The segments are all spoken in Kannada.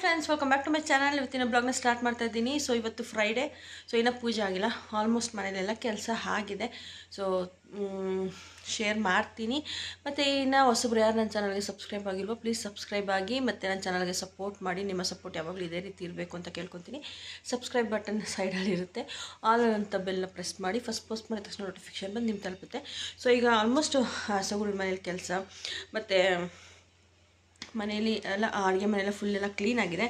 friends welcome back to my channel ಇವತ್ತಿನ ಬ್ಲಾಗ್ನ ಸ್ಟಾರ್ಟ್ ಮಾಡ್ತಾ ಇದ್ದೀನಿ ಸೊ ಇವತ್ತು ಫ್ರೈಡೇ ಸೊ ಇನ್ನೂ ಪೂಜೆ ಆಗಿಲ್ಲ ಆಲ್ಮೋಸ್ಟ್ ಮನೇಲೆಲ್ಲ ಕೆಲಸ ಆಗಿದೆ ಸೊ ಶೇರ್ ಮಾಡ್ತೀನಿ ಮತ್ತು ಇನ್ನು ಹೊಸಬ್ರು ಯಾರು ನನ್ನ ಚಾನಲ್ಗೆ ಸಬ್ಸ್ಕ್ರೈಬ್ ಆಗಿಲ್ವೋ ಪ್ಲೀಸ್ ಸಬ್ಸ್ಕ್ರೈಬ್ ಆಗಿ ಮತ್ತು ನನ್ನ ಚಾನಲ್ಗೆ ಸಪೋರ್ಟ್ ಮಾಡಿ ನಿಮ್ಮ ಸಪೋರ್ಟ್ ಯಾವಾಗಲೂ ಇದೇ ರೀತಿ ಇರಬೇಕು ಅಂತ ಕೇಳ್ಕೊತೀನಿ ಸಬ್ಸ್ಕ್ರೈಬ್ ಬಟನ್ ಸೈಡಲ್ಲಿ ಇರುತ್ತೆ ಆಲ್ ಅಂತ ಬೆಲ್ನ ಪ್ರೆಸ್ ಮಾಡಿ ಫಸ್ಟ್ ಪೋಸ್ಟ್ ಮಾಡಿದ ತಕ್ಷಣ ನೋಟಿಫಿಕೇಶನ್ ಬಂದು ನಿಮ್ಮ ತಲುಪುತ್ತೆ ಸೊ ಈಗ ಆಲ್ಮೋಸ್ಟ್ ಹಸುಗಳ ಮನೇಲಿ ಕೆಲಸ ಮತ್ತು ಮನೆಯಲ್ಲಿ ಎಲ್ಲ ಅಡುಗೆ ಮನೆಯೆಲ್ಲ ಫುಲ್ ಎಲ್ಲ ಕ್ಲೀನಾಗಿದೆ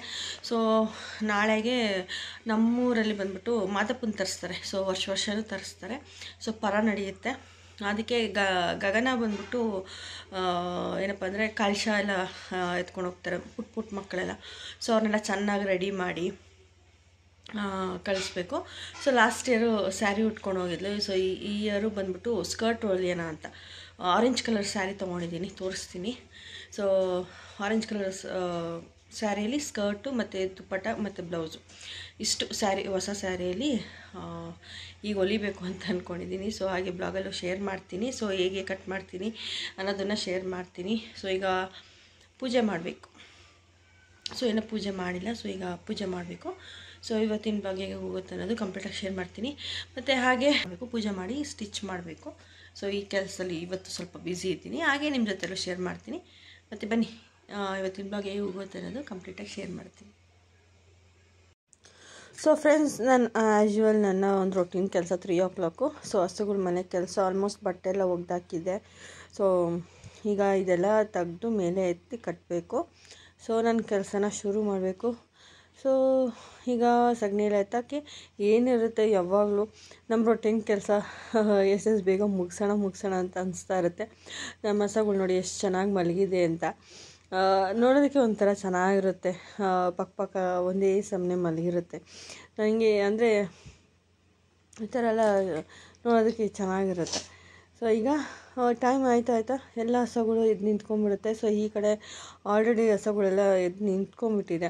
ಸೊ ನಾಳೆಗೆ ನಮ್ಮೂರಲ್ಲಿ ಬಂದುಬಿಟ್ಟು ಮಾದಪ್ಪನ ತರಿಸ್ತಾರೆ ಸೊ ವರ್ಷ ವರ್ಷವೂ ತರಿಸ್ತಾರೆ ಸೊ ಪರ ನಡೆಯುತ್ತೆ ಅದಕ್ಕೆ ಗ ಗಗನ ಬಂದ್ಬಿಟ್ಟು ಏನಪ್ಪ ಅಂದರೆ ಕಲಶ ಎಲ್ಲ ಎತ್ಕೊಂಡು ಹೋಗ್ತಾರೆ ಪುಟ್ ಪುಟ್ಟ ಮಕ್ಕಳೆಲ್ಲ ಸೊ ಅವ್ರನ್ನೆಲ್ಲ ಚೆನ್ನಾಗಿ ರೆಡಿ ಮಾಡಿ ಕಳಿಸ್ಬೇಕು ಸೊ ಲಾಸ್ಟ್ ಇಯರು ಸ್ಯಾರಿ ಉಟ್ಕೊಂಡು ಹೋಗಿದ್ಲು ಸೊ ಈ ಇಯರು ಬಂದುಬಿಟ್ಟು ಸ್ಕರ್ಟ್ ಹೊಲಿಯೋಣ ಅಂತ ಆರೆಂಜ್ ಕಲರ್ ಸ್ಯಾರಿ ತೊಗೊಂಡಿದ್ದೀನಿ ತೋರಿಸ್ತೀನಿ ಸೊ ಆರೆಂಜ್ ಕಲರ್ ಸ್ಯಾರಿಯಲ್ಲಿ ಸ್ಕರ್ಟು ಮತ್ತು ದುಪ್ಪಟ ಮತ್ತು ಬ್ಲೌಸು ಇಷ್ಟು ಸ್ಯಾರಿ ಹೊಸ ಸ್ಯಾರಿಯಲ್ಲಿ ಈಗ ಹೊಲಿಬೇಕು ಅಂತ ಅಂದ್ಕೊಂಡಿದ್ದೀನಿ ಸೊ ಹಾಗೆ ಬ್ಲಾಗಲ್ಲೂ ಶೇರ್ ಮಾಡ್ತೀನಿ ಸೊ ಹೇಗೆ ಕಟ್ ಮಾಡ್ತೀನಿ ಅನ್ನೋದನ್ನು ಶೇರ್ ಮಾಡ್ತೀನಿ ಸೊ ಈಗ ಪೂಜೆ ಮಾಡಬೇಕು ಸೊ ಏನೋ ಪೂಜೆ ಮಾಡಿಲ್ಲ ಸೊ ಈಗ ಪೂಜೆ ಮಾಡಬೇಕು ಸೊ ಇವತ್ತಿನ ಬ್ಲಾಗ್ ಹೇಗೆ ಹೋಗುತ್ತೆ ಅನ್ನೋದು ಕಂಪ್ಲೀಟಾಗಿ ಶೇರ್ ಮಾಡ್ತೀನಿ ಮತ್ತು ಹಾಗೆ ಮಾಡಬೇಕು ಪೂಜೆ ಮಾಡಿ ಸ್ಟಿಚ್ ಮಾಡಬೇಕು ಸೊ ಈ ಕೆಲಸದಲ್ಲಿ ಇವತ್ತು ಸ್ವಲ್ಪ ಬ್ಯುಸಿ ಇದ್ದೀನಿ ಹಾಗೆ ನಿಮ್ಮ ಜೊತೆಲೂ ಶೇರ್ ಮಾಡ್ತೀನಿ ಮತ್ತು ಬನ್ನಿ ಇವತ್ತಿನ ಬ್ಲಾಗ್ ಹೇಗೆ ಹೋಗುತ್ತೆ ಅನ್ನೋದು ಕಂಪ್ಲೀಟಾಗಿ ಶೇರ್ ಮಾಡ್ತೀನಿ ಸೊ ಫ್ರೆಂಡ್ಸ್ ನಾನು ಆ್ಯಸ್ ನನ್ನ ಒಂದು ರೊಟೀನ್ ಕೆಲಸ ತ್ರೀ ಓ ಕ್ಲಾಕು ಸೊ ಹಸುಗಳ ಮನೆ ಕೆಲಸ ಆಲ್ಮೋಸ್ಟ್ ಬಟ್ಟೆ ಎಲ್ಲ ಒಗ್ದಾಕಿದೆ ಸೊ ಈಗ ಇದೆಲ್ಲ ತೆಗೆದು ಮೇಲೆ ಎತ್ತಿ ಕಟ್ಟಬೇಕು ಸೊ ನನ್ನ ಕೆಲಸನ ಶುರು ಮಾಡಬೇಕು ಸೊ ಈಗ ಸಗಣಿಯಲ್ಲಿ ಎತ್ತಕ್ಕೆ ಏನಿರುತ್ತೆ ಯಾವಾಗಲೂ ನಮ್ಮ ರೊಟ್ಟಿನ ಕೆಲಸ ಎಸ್ ಬೇಗ ಮುಗಿಸೋಣ ಮುಗಿಸೋಣ ಅಂತ ಅನಿಸ್ತಾ ಇರುತ್ತೆ ನಮ್ಮ ಹಸಗಳು ನೋಡಿ ಎಷ್ಟು ಚೆನ್ನಾಗಿ ಮಲಗಿದೆ ಅಂತ ನೋಡೋದಕ್ಕೆ ಒಂಥರ ಚೆನ್ನಾಗಿರುತ್ತೆ ಪಕ್ಕಪಕ್ಕ ಒಂದೇ ಸಮನೆ ಮಲಗಿರುತ್ತೆ ನನಗೆ ಅಂದರೆ ಈ ಥರ ಎಲ್ಲ ನೋಡೋದಕ್ಕೆ ಚೆನ್ನಾಗಿರುತ್ತೆ ಸೊ ಈಗ ಟೈಮ್ ಆಯ್ತಾ ಆಯಿತಾ ಎಲ್ಲ ಹಸುಗಳು ಎದ್ದು ನಿಂತ್ಕೊಂಡ್ಬಿಡುತ್ತೆ ಸೊ ಈ ಕಡೆ ಆಲ್ರೆಡಿ ಹಸುಗಳೆಲ್ಲ ಎದ್ದು ನಿಂತ್ಕೊಂಡ್ಬಿಟ್ಟಿದೆ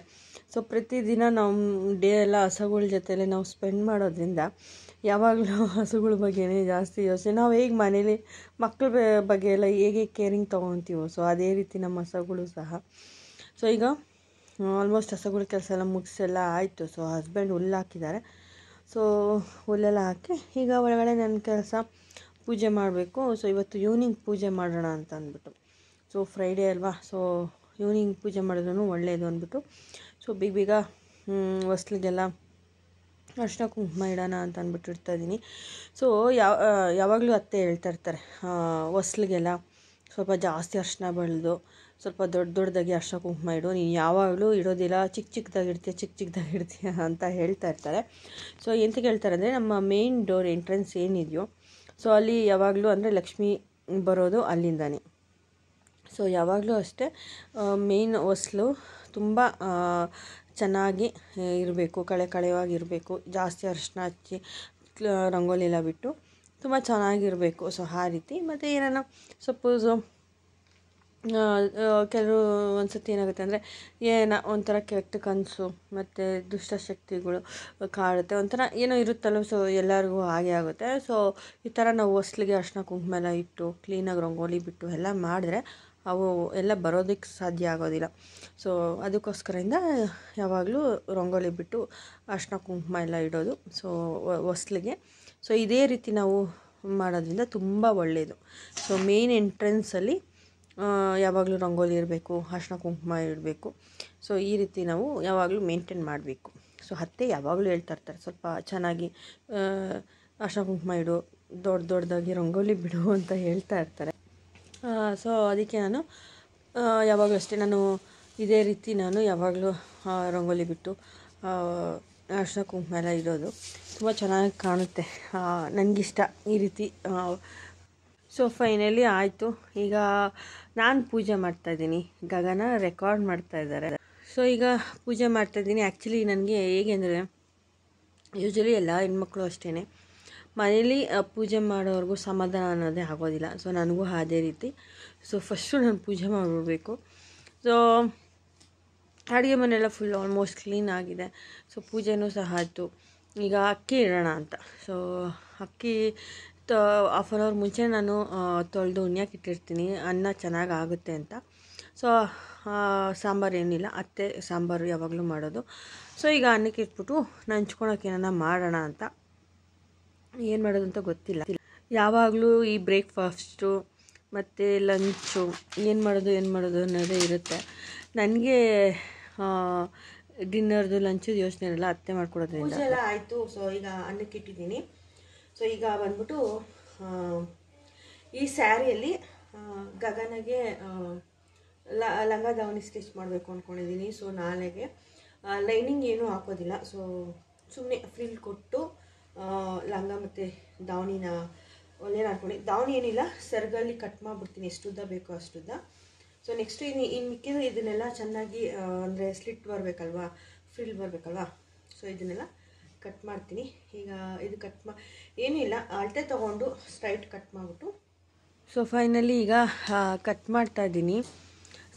ಸೊ ಪ್ರತಿದಿನ ನಮ್ಮ ಡೇ ಎಲ್ಲ ಹಸುಗಳ ಜೊತೆಯಲ್ಲಿ ನಾವು ಸ್ಪೆಂಡ್ ಮಾಡೋದ್ರಿಂದ ಯಾವಾಗಲೂ ಹಸುಗಳ ಬಗ್ಗೆನೇ ಜಾಸ್ತಿ ಯೋಚನೆ ನಾವು ಹೇಗೆ ಮನೇಲಿ ಮಕ್ಕಳ ಬಗ್ಗೆ ಎಲ್ಲ ಹೇಗೆ ಕೇರಿಂಗ್ ತೊಗೊತೀವೋ ಸೊ ಅದೇ ರೀತಿ ನಮ್ಮ ಹಸುಗಳು ಸಹ ಸೊ ಈಗ ಆಲ್ಮೋಸ್ಟ್ ಹಸುಗಳ ಕೆಲಸ ಎಲ್ಲ ಮುಗಿಸೆಲ್ಲ ಆಯಿತು ಸೊ ಹಸ್ಬೆಂಡ್ ಹುಲ್ಲು ಹಾಕಿದ್ದಾರೆ ಸೊ ಹುಲ್ಲೆಲ್ಲ ಹಾಕಿ ಈಗ ಒಳಗಡೆ ನನ್ನ ಕೆಲಸ ಪೂಜೆ ಮಾಡಬೇಕು ಸೊ ಇವತ್ತು ಈವ್ನಿಂಗ್ ಪೂಜೆ ಮಾಡೋಣ ಅಂತ ಅಂದ್ಬಿಟ್ಟು ಸೊ ಫ್ರೈಡೇ ಅಲ್ವಾ ಸೊ ಈವ್ನಿಂಗ್ ಪೂಜೆ ಮಾಡಿದ್ರೂ ಒಳ್ಳೆಯದು ಅಂದ್ಬಿಟ್ಟು ಸೊ ಬೀಗ ಬೀಗ ಹೊಸ್ಲಿಗೆಲ್ಲ ಅರ್ಶಿನ ಕುಂಕುಮ ಇಡೋಣ ಅಂತ ಅಂದ್ಬಿಟ್ಟು ಇಡ್ತಾ ಇದ್ದೀನಿ ಸೊ ಯಾವ ಯಾವಾಗಲೂ ಅತ್ತೆ ಹೇಳ್ತಾ ಇರ್ತಾರೆ ಹೊಸ್ಲಿಗೆಲ್ಲ ಸ್ವಲ್ಪ ಜಾಸ್ತಿ ಅರ್ಶಿನ ಬೆಳೆದು ಸ್ವಲ್ಪ ದೊಡ್ಡ ದೊಡ್ಡದಾಗಿ ಅರ್ಶಿನ ಕುಂಕುಮ ಇಡು ನೀನು ಯಾವಾಗಲೂ ಇಡೋದಿಲ್ಲ ಚಿಕ್ಕ ಚಿಕ್ಕದಾಗಿ ಇಡ್ತೀಯ ಚಿಕ್ಕ ಚಿಕ್ಕದಾಗಿ ಇಡ್ತೀಯ ಅಂತ ಹೇಳ್ತಾ ಇರ್ತಾರೆ ಸೊ ಎಂತಕ್ಕೆ ಹೇಳ್ತಾರೆ ಅಂದರೆ ನಮ್ಮ ಮೇನ್ ಡೋರ್ ಎಂಟ್ರೆನ್ಸ್ ಏನಿದೆಯೋ ಸೊ ಅಲ್ಲಿ ಯಾವಾಗಲೂ ಅಂದರೆ ಲಕ್ಷ್ಮಿ ಬರೋದು ಅಲ್ಲಿಂದನೇ ಸೊ ಯಾವಾಗಲೂ ಅಷ್ಟೇ ಮೇಯ್ನ್ ಹೊಸಲು ತುಂಬ ಚೆನ್ನಾಗಿ ಇರಬೇಕು ಕಳೆ ಕಳೆವಾಗಿರಬೇಕು ಜಾಸ್ತಿ ಅರಿಶಿನ ಹಚ್ಚಿ ರಂಗೋಲಿ ಎಲ್ಲ ಬಿಟ್ಟು ತುಂಬ ಚೆನ್ನಾಗಿರಬೇಕು ಸೊ ಆ ರೀತಿ ಮತ್ತು ಏನಾರ ಸಪೋಸು ಕೆಲವು ಒಂದು ಸತಿ ಏನಾಗುತ್ತೆ ಅಂದರೆ ಏನ ಒಂಥರ ಕೆಟ್ಟ ಕನಸು ಮತ್ತು ದುಷ್ಟಶಕ್ತಿಗಳು ಕಾಡುತ್ತೆ ಒಂಥರ ಏನೋ ಇರುತ್ತಲ್ಲ ಸೊ ಎಲ್ಲರಿಗೂ ಹಾಗೆ ಆಗುತ್ತೆ ಸೊ ಈ ಥರ ನಾವು ಹೊಸ್ಲಿಗೆ ಅರಿಶಿನ ಕುಂಕುಮ ಎಲ್ಲ ಇಟ್ಟು ಕ್ಲೀನಾಗಿ ರಂಗೋಲಿ ಬಿಟ್ಟು ಎಲ್ಲ ಮಾಡಿದ್ರೆ ಅವು ಎಲ್ಲ ಬರೋದಕ್ಕೆ ಸಾಧ್ಯ ಆಗೋದಿಲ್ಲ ಸೊ ಅದಕ್ಕೋಸ್ಕರದಿಂದ ಯಾವಾಗಲೂ ರಂಗೋಲಿ ಬಿಟ್ಟು ಅರ್ಶನ ಕುಂಕುಮ ಎಲ್ಲ ಇಡೋದು ಸೊ ಹೊಸ್ಲಿಗೆ ಸೊ ಇದೇ ರೀತಿ ನಾವು ಮಾಡೋದ್ರಿಂದ ತುಂಬ ಒಳ್ಳೆಯದು ಸೊ ಮೇಯ್ನ್ ಎಂಟ್ರೆನ್ಸಲ್ಲಿ ಯಾವಾಗಲೂ ರಂಗೋಲಿ ಇರಬೇಕು ಅರ್ಶಿನ ಕುಂಕುಮ ಇಡಬೇಕು ಸೊ ಈ ರೀತಿ ನಾವು ಯಾವಾಗಲೂ ಮೇಂಟೇನ್ ಮಾಡಬೇಕು ಸೊ ಅತ್ತೆ ಯಾವಾಗಲೂ ಹೇಳ್ತಾ ಇರ್ತಾರೆ ಸ್ವಲ್ಪ ಚೆನ್ನಾಗಿ ಅರ್ಶಿನ ಕುಂಕುಮ ಇಡು ದೊಡ್ಡ ದೊಡ್ಡದಾಗಿ ರಂಗೋಲಿ ಬಿಡು ಅಂತ ಹೇಳ್ತಾ ಇರ್ತಾರೆ ಸೊ ಅದಕ್ಕೆ ನಾನು ಯಾವಾಗಲೂ ಅಷ್ಟೇ ನಾನು ಇದೇ ರೀತಿ ನಾನು ಯಾವಾಗಲೂ ರಂಗೋಲಿ ಬಿಟ್ಟು ಅರ್ಶಿನ ಕುಂಕುಮ ಎಲ್ಲ ಇಡೋದು ತುಂಬ ಚೆನ್ನಾಗಿ ಕಾಣುತ್ತೆ ನನಗಿಷ್ಟ ಈ ರೀತಿ ಸೊ ಫೈನಲಿ ಆಯಿತು ಈಗ ನಾನು ಪೂಜೆ ಮಾಡ್ತಾಯಿದ್ದೀನಿ ಗಗನ ರೆಕಾರ್ಡ್ ಮಾಡ್ತಾ ಇದ್ದಾರೆ ಸೊ ಈಗ ಪೂಜೆ ಮಾಡ್ತಾಯಿದ್ದೀನಿ ಆ್ಯಕ್ಚುಲಿ ನನಗೆ ಹೇಗೆ ಅಂದರೆ ಯೂಶ್ವಲಿ ಎಲ್ಲ ಹೆಣ್ಮಕ್ಳು ಅಷ್ಟೇ ಮನೇಲಿ ಪೂಜೆ ಮಾಡೋವ್ರಿಗೂ ಸಮಾಧಾನ ಅನ್ನೋದೇ ಆಗೋದಿಲ್ಲ ಸೊ ನನಗೂ ಅದೇ ರೀತಿ ಸೊ ಫಸ್ಟು ನಾನು ಪೂಜೆ ಮಾಡಿಬಿಡ್ಬೇಕು ಸೊ ಅಡುಗೆ ಮನೆಯೆಲ್ಲ ಫುಲ್ ಆಲ್ಮೋಸ್ಟ್ ಕ್ಲೀನ್ ಆಗಿದೆ ಸೊ ಪೂಜೆನೂ ಸಹ ಆಯಿತು ಈಗ ಅಕ್ಕಿ ಇಡೋಣ ಅಂತ ಸೊ ಅಕ್ಕಿ ಹಾಫ್ ಆಫ್ ಅನ್ ಅವರ್ ಮುಂಚೆ ನಾನು ತೊಳೆದು ಉಣ್ಯಕ್ಕೆ ಇಟ್ಟಿರ್ತೀನಿ ಅನ್ನ ಚೆನ್ನಾಗಿ ಆಗುತ್ತೆ ಅಂತ ಸೊ ಸಾಂಬಾರು ಏನಿಲ್ಲ ಅತ್ತೆ ಸಾಂಬಾರು ಯಾವಾಗಲೂ ಮಾಡೋದು ಸೊ ಈಗ ಅನ್ನಕ್ಕೆ ಇಟ್ಬಿಟ್ಟು ನಂಚ್ಕೊಳಕ್ಕೆ ಏನನ್ನ ಮಾಡೋಣ ಅಂತ ಏನು ಮಾಡೋದು ಅಂತ ಗೊತ್ತಿಲ್ಲ ಯಾವಾಗಲೂ ಈ ಬ್ರೇಕ್ಫಾಸ್ಟು ಮತ್ತು ಲಂಚು ಏನು ಮಾಡೋದು ಏನು ಮಾಡೋದು ಅನ್ನೋದೇ ಇರುತ್ತೆ ನನಗೆ ಡಿನ್ನರ್ದು ಲಂಚದು ಯೋಚನೆ ಇರಲ್ಲ ಅತ್ತೆ ಮಾಡ್ಕೊಡೋದ್ರಿಂದ ಆಯಿತು ಸೊ ಈಗ ಅನ್ನಕ್ಕೆ ಇಟ್ಟಿದ್ದೀನಿ ಸೊ ಈಗ ಬಂದ್ಬಿಟ್ಟು ಈ ಸ್ಯಾರಿಯಲ್ಲಿ ಗಗನಗೆ ಲಂಗ ದಾವಣಿ ಸ್ಟಿಚ್ ಮಾಡಬೇಕು ಅಂದ್ಕೊಂಡಿದ್ದೀನಿ ಸೊ ನಾಳೆಗೆ ಲೈನಿಂಗ್ ಏನೂ ಹಾಕೋದಿಲ್ಲ ಸೊ ಸುಮ್ಮನೆ ಫ್ರಿಲ್ ಕೊಟ್ಟು ಲಂಗ ಮತ್ತು ದಾವಣಿನ ಒಳ್ಳೆ ಹಾಕ್ಕೊಂಡು ದಾವಣಿ ಏನಿಲ್ಲ ಸರ್ಗಲ್ಲಿ ಕಟ್ ಮಾಡಿಬಿಡ್ತೀನಿ ಎಷ್ಟುದ್ದ ಬೇಕೋ ಅಷ್ಟುದ್ದ ಸೊ ನೆಕ್ಸ್ಟ್ ಇನ್ನು ಇನ್ನು ಮಿಕ್ಕಿದ್ರೆ ಇದನ್ನೆಲ್ಲ ಚೆನ್ನಾಗಿ ಅಂದರೆ ಸ್ಲಿಟ್ ಬರಬೇಕಲ್ವಾ ಫ್ರಿಲ್ ಬರಬೇಕಲ್ವಾ ಸೊ ಇದನ್ನೆಲ್ಲ ಕಟ್ ಮಾಡ್ತೀನಿ ಈಗ ಇದು ಕಟ್ ಮಾ ಏನಿಲ್ಲ ಅಳತೆ ತೊಗೊಂಡು ಸ್ಟ್ರೈಟ್ ಕಟ್ ಮಾಡಿಬಿಟ್ಟು ಸೊ ಫೈನಲಿ ಈಗ ಕಟ್ ಮಾಡ್ತಾ ಇದ್ದೀನಿ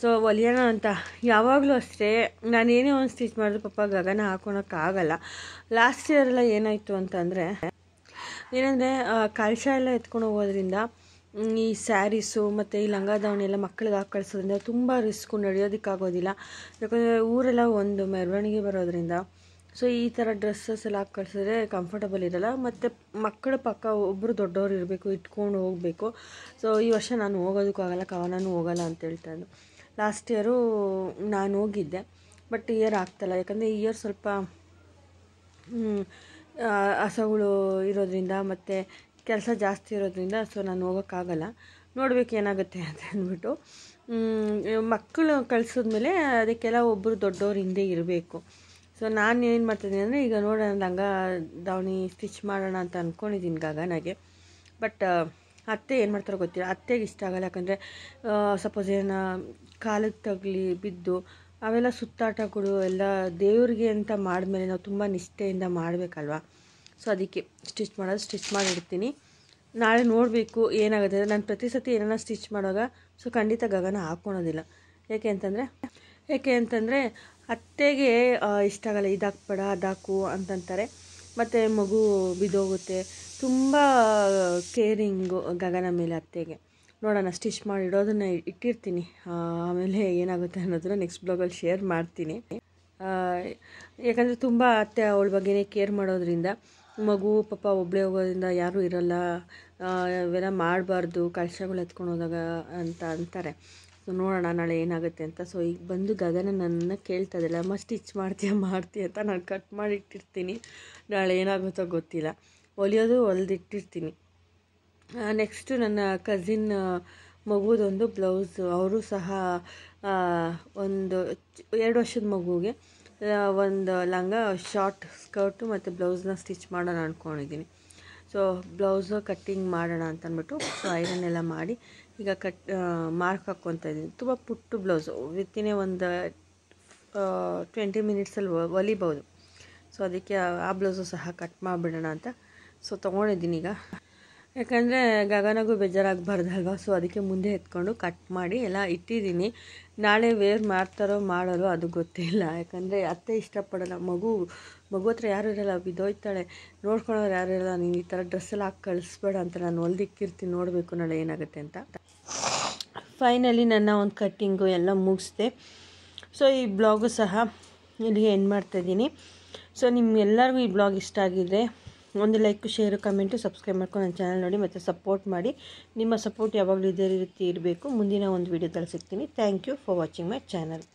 ಸೊ ಒಲಿಯೋಣ ಅಂತ ಯಾವಾಗಲೂ ಅಷ್ಟೇ ನಾನೇನೇ ಒಂದು ಸ್ಟಿಚ್ ಮಾಡಿದ್ರು ಪಾಪ ಗಗನ ಹಾಕೊಳಕ್ಕಾಗಲ್ಲ ಲಾಸ್ಟ್ ಇಯರೆಲ್ಲ ಏನಾಯಿತು ಅಂತಂದರೆ ಏನಂದರೆ ಕಳಶ ಎಲ್ಲ ಎತ್ಕೊಂಡು ಹೋಗೋದ್ರಿಂದ ಈ ಸ್ಯಾರೀಸು ಮತ್ತು ಈ ಲಂಗ ದಾವಣಿ ಮಕ್ಕಳಿಗೆ ಹಾಕಿ ಕಳಿಸೋದ್ರಿಂದ ತುಂಬ ರಿಸ್ಕು ನಡೆಯೋದಕ್ಕಾಗೋದಿಲ್ಲ ಯಾಕಂದರೆ ಊರೆಲ್ಲ ಒಂದು ಮೆರವಣಿಗೆ ಬರೋದ್ರಿಂದ ಸೊ ಈ ಥರ ಡ್ರೆಸ್ಸಸ್ ಎಲ್ಲ ಹಾಕಿ ಕಳಿಸಿದ್ರೆ ಕಂಫರ್ಟಬಲ್ ಇರಲ್ಲ ಮತ್ತು ಮಕ್ಕಳ ಪಕ್ಕ ಒಬ್ಬರು ದೊಡ್ಡವರು ಇರಬೇಕು ಇಟ್ಕೊಂಡು ಹೋಗಬೇಕು ಸೊ ಈ ವರ್ಷ ನಾನು ಹೋಗೋದಕ್ಕಾಗಲ್ಲ ಕವನನು ಹೋಗಲ್ಲ ಅಂತ ಹೇಳ್ತಾ ಲಾಸ್ಟ್ ಇಯರು ನಾನು ಹೋಗಿದ್ದೆ ಬಟ್ ಇಯರ್ ಆಗ್ತಲ್ಲ ಯಾಕಂದರೆ ಈ ಇಯರ್ ಸ್ವಲ್ಪ ಹಸಗಳು ಇರೋದ್ರಿಂದ ಮತ್ತು ಕೆಲಸ ಜಾಸ್ತಿ ಇರೋದ್ರಿಂದ ಸೊ ನಾನು ಹೋಗೋಕ್ಕಾಗಲ್ಲ ನೋಡಬೇಕು ಏನಾಗುತ್ತೆ ಅಂತ ಅಂದ್ಬಿಟ್ಟು ಮಕ್ಕಳು ಕಳಿಸಿದ್ಮೇಲೆ ಅದಕ್ಕೆಲ್ಲ ಒಬ್ಬರು ದೊಡ್ಡವ್ರ ಹಿಂದೆ ಇರಬೇಕು ಸೊ ನಾನು ಏನು ಮಾಡ್ತೀನಿ ಅಂದರೆ ಈಗ ನೋಡೋಣ ಲಂಗ ದಾವಣಿ ಸ್ಟಿಚ್ ಮಾಡೋಣ ಅಂತ ಅಂದ್ಕೊಂಡಿದ್ದೀನಿ ಗಗನಾಗೆ ಬಟ್ ಅತ್ತೆ ಏನು ಮಾಡ್ತಾರೋ ಗೊತ್ತಿಲ್ಲ ಅತ್ತೆಗೆ ಇಷ್ಟ ಆಗಲ್ಲ ಯಾಕಂದರೆ ಸಪೋಸ್ ಏನೋ ಕಾಲಿಗೆ ತಗಲಿ ಬಿದ್ದು ಅವೆಲ್ಲ ಸುತ್ತಾಟಗಳು ಎಲ್ಲ ದೇವ್ರಿಗೆ ಅಂತ ಮಾಡಿದ್ಮೇಲೆ ನಾವು ತುಂಬ ನಿಷ್ಠೆಯಿಂದ ಮಾಡಬೇಕಲ್ವಾ ಸೊ ಅದಕ್ಕೆ ಸ್ಟಿಚ್ ಮಾಡೋದು ಸ್ಟಿಚ್ ಮಾಡಿಡ್ತೀನಿ ನಾಳೆ ನೋಡಬೇಕು ಏನಾಗುತ್ತೆ ನಾನು ಪ್ರತಿ ಸತಿ ಏನಾರ ಸ್ಟಿಚ್ ಮಾಡುವಾಗ ಸೊ ಖಂಡಿತ ಗಗನ ಹಾಕ್ಕೊಳೋದಿಲ್ಲ ಏಕೆ ಅಂತಂದರೆ ಏಕೆ ಅಂತಂದರೆ ಅತ್ತೆಗೆ ಇಷ್ಟ ಆಗಲ್ಲ ಇದಾಕ್ಬೇಡ ಅದಾಕು ಅಂತಂತಾರೆ ಮತ್ತು ಮಗು ಬಿದ್ದೋಗುತ್ತೆ ತುಂಬ ಕೇರಿಂಗು ಗಗನ ಮೇಲೆ ಅತ್ತೆಗೆ ನೋಡೋಣ ಸ್ಟಿಚ್ ಮಾಡಿಡೋದನ್ನು ಇಟ್ಟಿರ್ತೀನಿ ಆಮೇಲೆ ಏನಾಗುತ್ತೆ ಅನ್ನೋದನ್ನ ನೆಕ್ಸ್ಟ್ ಬ್ಲಾಗಲ್ಲಿ ಶೇರ್ ಮಾಡ್ತೀನಿ ಯಾಕಂದರೆ ತುಂಬ ಅತ್ತೆ ಅವಳ ಬಗ್ಗೆನೇ ಕೇರ್ ಮಾಡೋದ್ರಿಂದ ಮಗು ಪಾಪ ಒಬ್ಬಳೇ ಹೋಗೋದ್ರಿಂದ ಯಾರೂ ಇರೋಲ್ಲ ಇವೆಲ್ಲ ಮಾಡಬಾರ್ದು ಕಳಶಗಳು ಎತ್ಕೊಂಡು ಹೋದಾಗ ಅಂತ ಅಂತಾರೆ ಸೊ ನೋಡೋಣ ನಾಳೆ ಏನಾಗುತ್ತೆ ಅಂತ ಸೊ ಈಗ ಬಂದು ಗಗನ ನನ್ನ ಕೇಳ್ತಾ ಇದ್ದಿಲ್ಲ ಅಮ್ಮ ಸ್ಟಿಚ್ ಮಾಡ್ತೀಯಾ ಮಾಡ್ತೀಯ ಅಂತ ನಾನು ಕಟ್ ಮಾಡಿಟ್ಟಿರ್ತೀನಿ ನಾಳೆ ಏನಾಗುತ್ತೋ ಗೊತ್ತಿಲ್ಲ ಹೊಲಿಯೋದು ಹೊಲ್ದಿಟ್ಟಿರ್ತೀನಿ ನೆಕ್ಸ್ಟು ನನ್ನ ಕಸಿನ್ ಮಗುದೊಂದು ಬ್ಲೌಸ್ ಅವರು ಸಹ ಒಂದು ಎರಡು ವರ್ಷದ ಮಗುಗೆ ಒಂದು ಲಂಗ ಶಾರ್ಟ್ ಸ್ಕರ್ಟು ಮತ್ತು ಬ್ಲೌಸ್ನ ಸ್ಟಿಚ್ ಮಾಡೋಣ ಅಂದ್ಕೊಂಡಿದ್ದೀನಿ ಸೊ ಬ್ಲೌಸು ಕಟ್ಟಿಂಗ್ ಮಾಡೋಣ ಅಂತ ಅಂದ್ಬಿಟ್ಟು ಸೊ ಎಲ್ಲ ಮಾಡಿ ಈಗ ಕಟ್ ಮಾರ್ಕ್ ಹಾಕ್ಕೊತ ಇದ್ದೀನಿ ತುಂಬ ಪುಟ್ಟು ಬ್ಲೌಸು ವಿತ್ತಿನೇ ಒಂದು ಟ್ವೆಂಟಿ ಮಿನಿಟ್ಸಲ್ಲಿ ಒಲಿಬೋದು ಸೊ ಅದಕ್ಕೆ ಆ ಬ್ಲೌಸು ಸಹ ಕಟ್ ಮಾಡಿಬಿಡೋಣ ಅಂತ ಸೊ ತೊಗೊಂಡಿದ್ದೀನಿ ಈಗ ಯಾಕಂದರೆ ಗಗನಗೂ ಬೇಜಾರಾಗಬಾರ್ದಲ್ವ ಸೊ ಅದಕ್ಕೆ ಮುಂದೆ ಎತ್ಕೊಂಡು ಕಟ್ ಮಾಡಿ ಎಲ್ಲ ಇಟ್ಟಿದ್ದೀನಿ ನಾಳೆ ವೇರ್ ಮಾಡ್ತಾರೋ ಮಾಡೋರೋ ಅದು ಗೊತ್ತಿಲ್ಲ ಯಾಕಂದರೆ ಅತ್ತೆ ಇಷ್ಟಪಡೋಲ್ಲ ಮಗು ಮಗು ಹತ್ರ ಯಾರು ಇರಲ್ಲ ಬಿದ್ದೋಯ್ತಾಳೆ ನೋಡ್ಕೊಳ್ಳೋರು ಯಾರು ಇರಲ್ಲ ನೀನು ಈ ಥರ ಡ್ರೆಸ್ಸೆಲ್ಲ ಹಾಕಿ ಕಳಿಸ್ಬೇಡ ಅಂತ ನಾನು ಹೊಲ್ದಿಕ್ಕಿರ್ತೀನಿ ನೋಡಬೇಕು ನಾಳೆ ಏನಾಗುತ್ತೆ ಅಂತ ಫೈನಲಿ ನನ್ನ ಒಂದು ಕಟ್ಟಿಂಗು ಎಲ್ಲ ಮುಗಿಸ್ದೆ ಸೊ ಈ ಬ್ಲಾಗು ಸಹ ಇಲ್ಲಿಗೆ ಎಂಡ್ ಮಾಡ್ತಾಯಿದ್ದೀನಿ ಸೊ ನಿಮ್ಗೆಲ್ಲರಿಗೂ ಈ ಬ್ಲಾಗ್ ಇಷ್ಟ ಆಗಿದ್ರೆ ಒಂದು ಲೈಕು ಶೇರು ಕಮೆಂಟು ಸಬ್ಸ್ಕ್ರೈಬ್ ಮಾಡ್ಕೊಂಡು ನನ್ನ ಚಾನಲ್ ನೋಡಿ ಮತ್ತು ಸಪೋರ್ಟ್ ಮಾಡಿ ನಿಮ್ಮ ಸಪೋರ್ಟ್ ಯಾವಾಗಲೂ ಇದೇ ರೀತಿ ಇರಬೇಕು ಮುಂದಿನ ಒಂದು ವೀಡಿಯೋದಲ್ಲಿ ಸಿಗ್ತೀನಿ thank you for watching my channel